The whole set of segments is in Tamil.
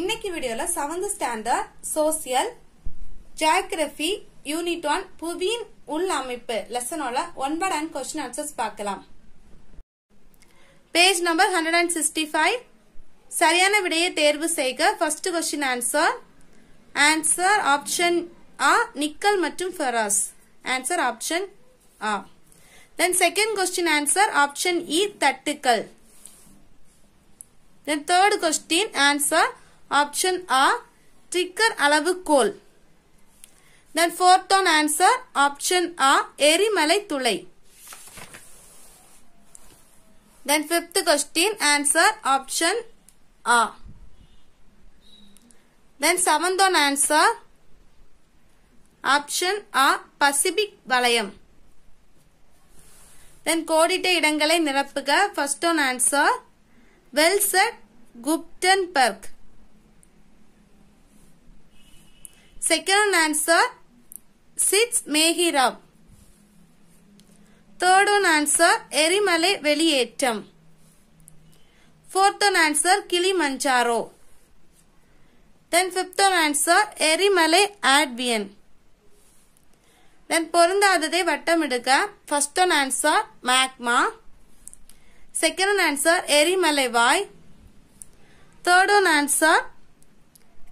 இன்னைக்கு வீடியோல seventh standard social geography unit one புவியின் உள் அமைப்பு லெசனோட one by and question answers பார்க்கலாம் page number hundred and sixty five சரியான விடையை தேர்வு செய்க first question answer answer option ஆ நிக்கல் மற்றும் ஃபெராஸ் ஆன்சர் ஆப்ஷன் ஆ then second question answer option இ தட்டுக்கள் then third question answer option ஆ டிக்கர் அளவு கோல் then fourth an answer option ஆ எரிமலை துளை then fifth question answer option ஆ தென் செவன்த் ஆன் ஆன்சர் ஆப்ஷன் ஆ பசிபிக் வளையம் தென் கோடிட்ட இடங்களை நிரப்புக ஃபர்ஸ்ட் ஆன் ஆன்சர் வெல்செட் Gutenberg Second answer, sits Mehirab. Third one answer, Erimale Velietam. Fourth one answer, Kilimanjaro. Then fifth one answer, Erimale Advian. Then பொருந்தாததை வட்டமிடுக first one answer magma second answer எரிமலைவாய் third one answer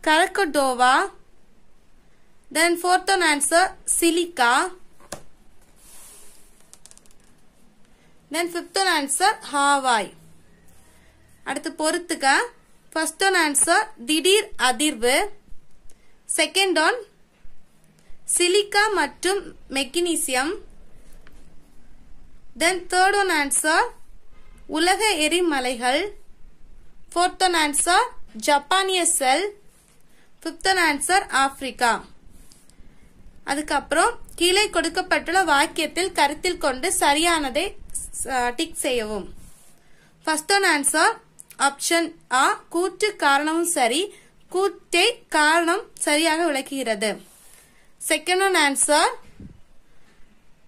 Krakatoa Then fourth one answer silica. Then fifth one answer Hawaii. அடுத்து பொருத்துக first one ஆன்சர் திடீர் அதிர்வு second one சிலிக்கா மற்றும் magnesium then third one answer உலக எரிமலைகள் ஃபோர்த் ஒன் ஆன்சர் ஜப்பானிய செல் ஃபிஃப்த் ஒன் ஆன்சர் ஆப்பிரிக்கா அதுக்கப்புறம் கீழே கொடுக்கப்பட்டுள்ள வாக்கியத்தில் கருத்தில் கொண்டு சரியானதை டிக் செய்யவும் ஃபர்ஸ்ட் ஒன் ஆன்சர் ஆப்ஷன் ஆ கூற்று காரணமும் சரி கூற்றை காரணம் சரியாக விளக்குகிறது செகண்ட் ஒன் ஆன்சர்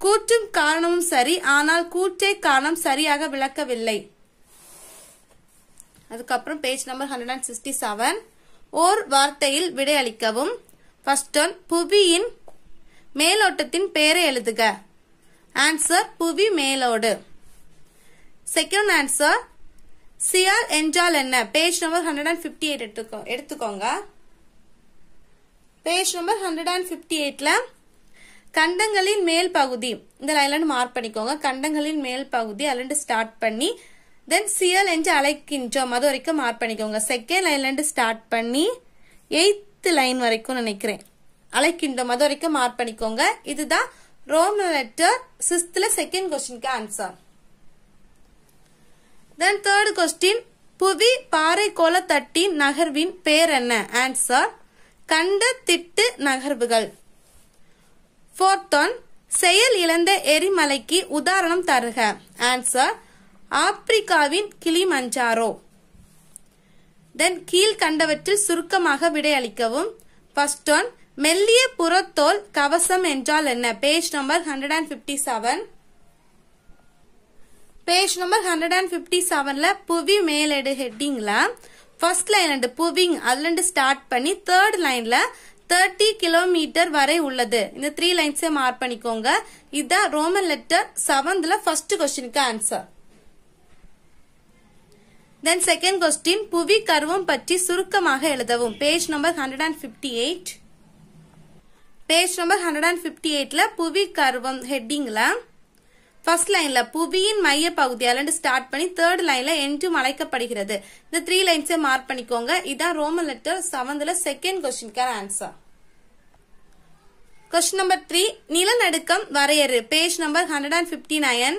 கூற்றும் காரணமும் சரி ஆனால் கூற்றை காரணம் சரியாக விளக்கவில்லை அதுக்கப்புறம் page number hundred and sixty seven ஓர் வார்த்தையில் விடையளிக்கவும் ஃபர்ஸ்ட் ஒன் புவியின் மேலோட்டத்தின் பெயரை எழுதுக ஆன்சர் புவி மேலோடு செகண்ட் ஆன்சர் சியால் என்றால் என்ன page number hundred and fifty eight எடுத்துக்கோ எடுத்துக்கோங்க page number hundred and fifty எயிட்ல கண்டங்களின் மேல் பகுதி இந்த லைன்ல மார்க் பண்ணிக்கோங்க கண்டங்களின் மேல் பகுதி அதுலேருந்து ஸ்டார்ட் பண்ணி தென் சியல் என்று அழைக்கின்றோம் அது வரைக்கும் மார்க் பண்ணிக்கோங்க செகண்ட் லைன்லேருந்து ஸ்டார்ட் பண்ணி எயித்து லைன் வரைக்கும் நினைக்கிறேன் அலைக்கிண்டம் அது வரைக்கும் மார்க் பண்ணிக்கோங்க இதுதான் ரோமன் லெட்டர் சிக்ஸ்த்ல செகண்ட் கொஸ்டின்க்கு ஆன்சர் தென் தேர்ட் கொஸ்டின் புவி பாறை கோல தட்டின் நகர்வின் பேர் என்ன ஆன்சர் கண்ட திட்டு நகர்வுகள் ஃபோர்த் ஒன் செயல் இழந்த எரிமலைக்கு உதாரணம் தருக ஆன்சர் ஆப்பிரிக்காவின் கிளிமஞ்சாரோ தென் கண்டவற்றில் சுருக்கமாக விடையளிக்கவும் ஃபர்ஸ்ட் ஒன் மெல்லிய புறத்தோல் கவசம் என்றால் என்ன page number hundred and fifty seven page number hundred and fifty செவன்ல புவி மேலெடு ஹெட்டிங்ல ஃபர்ஸ்ட் லைன் அண்ட் புவிங் இருந்து ஸ்டார்ட் பண்ணி தேர்ட் லைன்ல தேர்ட்டி கிலோமீட்டர் வரை உள்ளது இந்த த்ரீ லைன்ஸே மார்க் பண்ணிக்கோங்க இதுதான் ரோமன் லெட்டர் செவன்த்ல ஃபர்ஸ்ட் கொஸ்டினுக்கு ஆன்சர் தென் செகண்ட் கொஸ்டின் புவி கருவம் பற்றி சுருக்கமாக எழுதவும் page number hundred and fifty eight page number hundred and fifty எயிட்ல புவி கர்வம் ஹெட்டிங்ல ஃபர்ஸ்ட் லைன்ல புவியின் மைய பகுதியால ஸ்டார்ட் பண்ணி தேர்ட் லைன்ல என்று அழைக்கப்படுகிறது இந்த த்ரீ லைன்ஸே மார்க் பண்ணிக்கோங்க இதான் ரோமன் லெட்டர் செவன்த்ல செகண்ட் கொஸ்டின்கான ஆன்சர் கொஸ்டின் நம்பர் த்ரீ நிலநடுக்கம் வரையறு page number hundred and fifty nine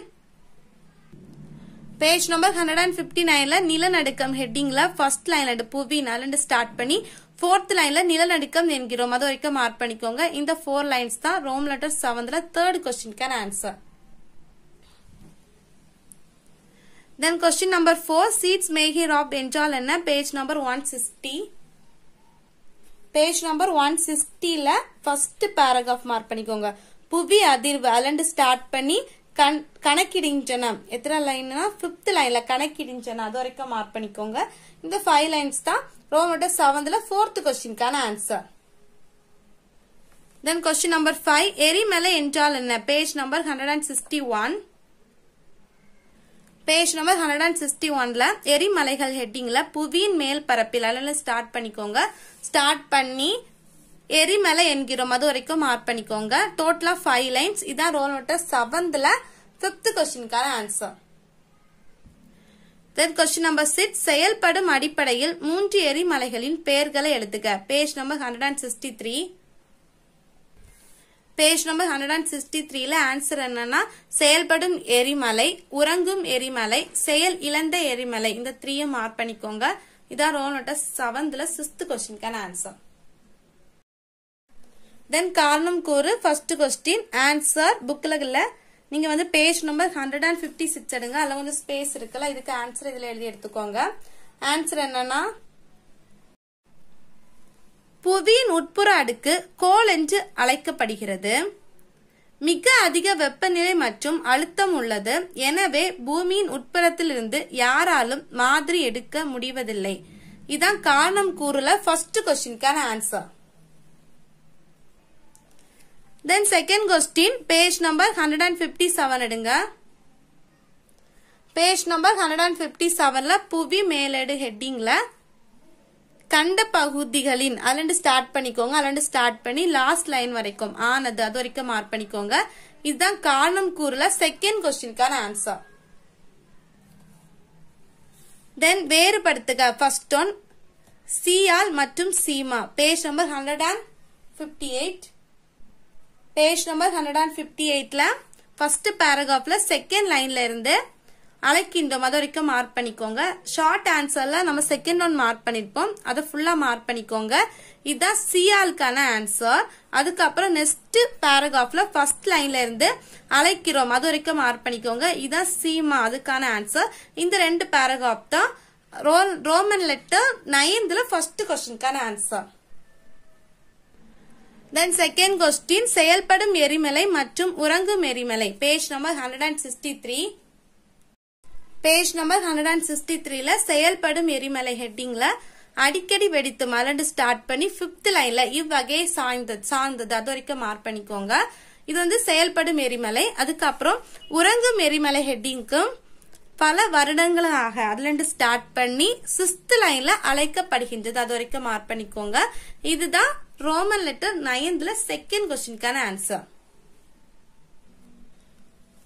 page number hundred and fifty நைன்ல நிலநடுக்கம் ஹெட்டிங்ல ஃபர்ஸ்ட் லைன்ல புவினால ஸ்டார்ட் பண்ணி ஃபோர்த் லைன்ல நிலநடுக்கம் என்கிறோம் அது வரைக்கும் மார்க் பண்ணிக்கோங்க இந்த ஃபோர் லைன்ஸ் தான் ரோம் லெட்டர் செவன்த்ல தேர்ட் கொஸ்டின்கான answer then question number four seismograph என்றால் என்ன page number one sixty page number one சிக்ஸ்டியில் ஃபர்ஸ்ட் பேராகிராஃப் மார்க் பண்ணிக்கோங்க புவி அதிர்வு அலண்டு ஸ்டார்ட் பண்ணி கண் கணக்கிடிஞ்சன எத்தனை லைன்னா ஃபிஃப்த் லைன்ல கணக்கிடிஞ்சன அது வரைக்கும் மார்க் பண்ணிக்கோங்க இந்த ஃபைவ் லைன்ஸ் தான் ரோமோட்ட செவன்த்ல ஃபோர்த் கொஸ்டின்கான answer then question number five எரிமலை என்றால் என்ன page number hundred and sixty one page number hundred and sixty ஒன்ல எரிமலைகள் ஹெட்டிங்ல புவியின் மேல் பரப்பில் அல்ல ஸ்டார்ட் பண்ணிக்கோங்க ஸ்டார்ட் பண்ணி எரிமலை என்கிறோம் அது வரைக்கும் மார்க் பண்ணிக்கோங்க டோட்டலா ஃபைவ் லைன்ஸ் இதான் ரோல் நோட்டர் செவன்த்ல பிப்த் கொஸ்டினுக்கான answer then question number six செயல்படும் அடிப்படையில் மூன்று எரிமலைகளின் பெயர்களை எடுத்துக்க page number hundred and sixty three page number hundred and sixty த்ரீல ஆன்சர் என்னன்னா செயல்படும் எரிமலை உறங்கும் எரிமலை செயல் இழந்த எரிமலை இந்த த்ரீயை மார்க் பண்ணிக்கோங்க இதான் ரோல் நோட்டர் செவன்த்ல சிக்ஸ்த் கொஸ்டினுக்கான ஆன்சர் தென் காரணம் கூறு ஃபர்ஸ்ட் கொஸ்டின் ஆன்சர் புக்கில் இல்லை நீங்கள் வந்து page number hundred and fifty six எடுங்க அதில் வந்து ஸ்பேஸ் இருக்குல்ல இதுக்கு ஆன்சர் இதில் எழுதி எடுத்துக்கோங்க ஆன்சர் என்னன்னா புவியின் உட்புற அடுக்கு கோல் என்று அழைக்கப்படுகிறது மிக அதிக வெப்பநிலை மற்றும் அழுத்தம் உள்ளது எனவே பூமியின் உட்புறத்திலிருந்து யாராலும் மாதிரி எடுக்க முடிவதில்லை இதான் காரணம் கூறுல ஃபர்ஸ்ட் கொஸ்டின்கான answer then second question page number hundred and fifty seven எடுங்க page number hundred and fifty செவன்ல புவி மேலேடு ஹெட்டிங்ல கண்ட பகுதிகளின் அதுலேருந்து ஸ்டார்ட் பண்ணிக்கோங்க அதுலேருந்து ஸ்டார்ட் பண்ணி லாஸ்ட் லைன் வரைக்கும் ஆனது அது வரைக்கும் மார்க் பண்ணிக்கோங்க இதுதான் காரணம் கூறுல செகண்ட் கொஸ்டினுக்கான ஆன்சர் தென் வேறுபடுத்துக ஃபர்ஸ்ட் ஒன் சியால் மற்றும் sima page number hundred and fifty eight page number hundred and fifty எயிட்ல ஃபர்ஸ்ட் பேராகிராஃப்ல செகண்ட் லைன்ல இருந்து அலைக்கின்றோம் அது வரைக்கும் மார்க் பண்ணிக்கோங்க ஷார்ட் ஆன்சர்ல நம்ம செகண்ட் ஒன் மார்க் பண்ணிருப்போம் அதை ஃபுல்லா மார்க் பண்ணிக்கோங்க இதுதான் சியாலுக்கான ஆன்சர் அதுக்கப்புறம் நெக்ஸ்ட் பேராகிராஃப்ல ஃபர்ஸ்ட் லைன்ல இருந்து அலைக்கிறோம் அது வரைக்கும் மார்க் பண்ணிக்கோங்க இதுதான் சீமா அதுக்கான ஆன்சர் இந்த ரெண்டு பேராகிராஃப் தான் ரோமன் லெட்டர் நைன்த்ல ஃபர்ஸ்ட் கொஸ்டினுக்கான ஆன்சர் தென் செகண்ட் கொஸ்டின் செயல்படும் எரிமலை மற்றும் உறங்கும் எரிமலை page number hundred and sixty three page number hundred and sixty த்ரீல செயல்படும் எரிமலை ஹெட்டிங்ல அடிக்கடி வெடித்து மலண்டு ஸ்டார்ட் பண்ணி பிப்த் லைன்ல இவ்வகையை சார்ந்தது சார்ந்தது அது வரைக்கும் மார்க் பண்ணிக்கோங்க இது வந்து செயல்படும் எரிமலை அதுக்கப்புறம் உறங்கும் எரிமலை ஹெட்டிங்க்கும் பல வருடங்களாக அதுலேருந்து ஸ்டார்ட் பண்ணி சிஸ்த் லைன்ல அழைக்கப்படுகின்றது அது வரைக்கும் மார்க் பண்ணிக்கோங்க இதுதான் ரோமன் லெட்டர் நைன்த்ல செகண்ட் கொஸ்டின்கான ஆன்சர்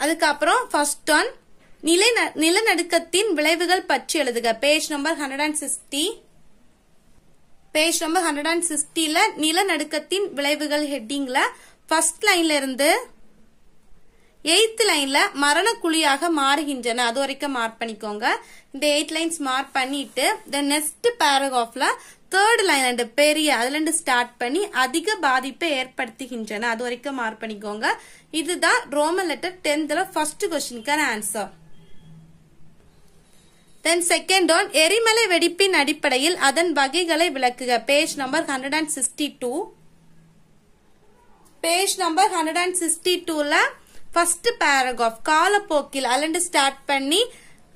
அதுக்கப்புறம் ஃபர்ஸ்ட் ஒன் நிலை நிலநடுக்கத்தின் விளைவுகள் பற்றி எழுதுக page number hundred and sixty page number hundred and சிக்ஸ்டியில் நிலநடுக்கத்தின் விளைவுகள் ஹெட்டிங்கில் ஃபர்ஸ்ட் லைன்ல இருந்து எயித்து லைன்ல மரணக்குழியாக மாறுகின்றன அது வரைக்கும் மார்க் பண்ணிக்கோங்க இந்த எயிட் லைன்ஸ் மார்க் பண்ணிட்டு த நெக்ஸ்ட் பேராகிராஃப்ல தேர்ட் லைன் அண்ட் பெரிய இருந்து ஸ்டார்ட் பண்ணி அதிக பாதிப்பை ஏற்படுத்துகின்றன அது வரைக்கும் மார்க் பண்ணிக்கோங்க இதுதான் ரோமன் லெட்டர் டென்த்ல ஃபர்ஸ்ட் கொஸ்டினுக்கான ஆன்சர் தென் செகண்ட் ஒன் எரிமலை வெடிப்பின் அடிப்படையில் அதன் வகைகளை விளக்குக page number hundred and sixty two page number hundred and sixty டூல ஃபர்ஸ்ட் பேராகிராஃப் காலப்போக்கில் அலண்டு ஸ்டார்ட் பண்ணி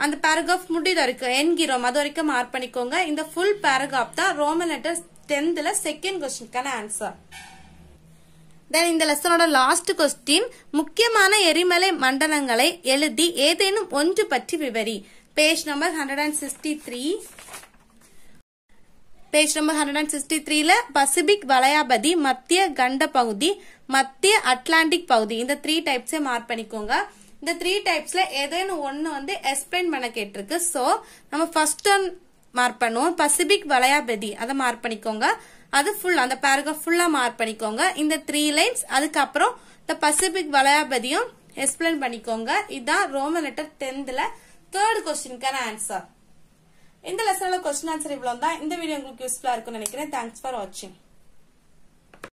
அந்த பேராகிராஃப் முடியுது வரைக்கும் என்கிறோம் அது வரைக்கும் மார்க் பண்ணிக்கோங்க இந்த ஃபுல் பேராகிராஃப் தான் ரோமன் லெட்டர் டென்த்தில் செகண்ட் கொஸ்டின்கான ஆன்சர் தென் இந்த லெசனோட லாஸ்ட் கொஸ்டின் முக்கியமான எரிமலை மண்டலங்களை எழுதி ஏதேனும் ஒன்று பற்றி விவரி page number hundred and sixty three page number hundred and sixty த்ரீல பசிபிக் வளையாபதி மத்திய கண்ட பகுதி மத்திய அட்லாண்டிக் பகுதி இந்த த்ரீ டைப்ஸே மார்க் பண்ணிக்கோங்க இந்த த்ரீ டைப்ஸ்ல ஏதேனும் ஒன்னு வந்து எக்ஸ்பிளைன் பண்ண கேட்டிருக்கு சோ நம்ம ஃபர்ஸ்ட் ஒன் மார்க் பண்ணுவோம் பசிபிக் வளையாபதி அதை மார்க் பண்ணிக்கோங்க அது ஃபுல் அந்த பேராகிராஃப் ஃபுல்லா மார்க் பண்ணிக்கோங்க இந்த த்ரீ லைன்ஸ் அதுக்கப்புறம் இந்த பசிபிக் வளையாபதியும் எக்ஸ்பிளைன் பண்ணிக்கோங்க இதுதான் ரோமன் லெட்டர் டென்த்ல தேர்ட் கொஸ்டினுக்கான ஆன்சர் இந்த லெசனோட கொஸ்டின் ஆன்சர் இவ்வளோ தான் இந்த வீடியோ உங்களுக்கு யூஸ்ஃபுல்லாக இருக்கும்னு நினைக்கிறேன் தேங்க்ஸ் ஃபார் வாட்சிங்